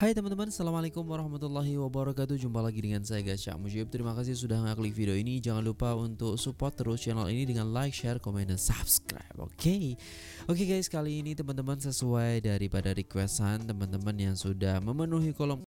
Hai teman-teman, Assalamualaikum warahmatullahi wabarakatuh Jumpa lagi dengan saya guys, Cak Mujib Terima kasih sudah mengklik video ini Jangan lupa untuk support terus channel ini dengan like, share, komen, dan subscribe Oke okay? Oke okay guys, kali ini teman-teman sesuai daripada requestan teman-teman yang sudah memenuhi kolom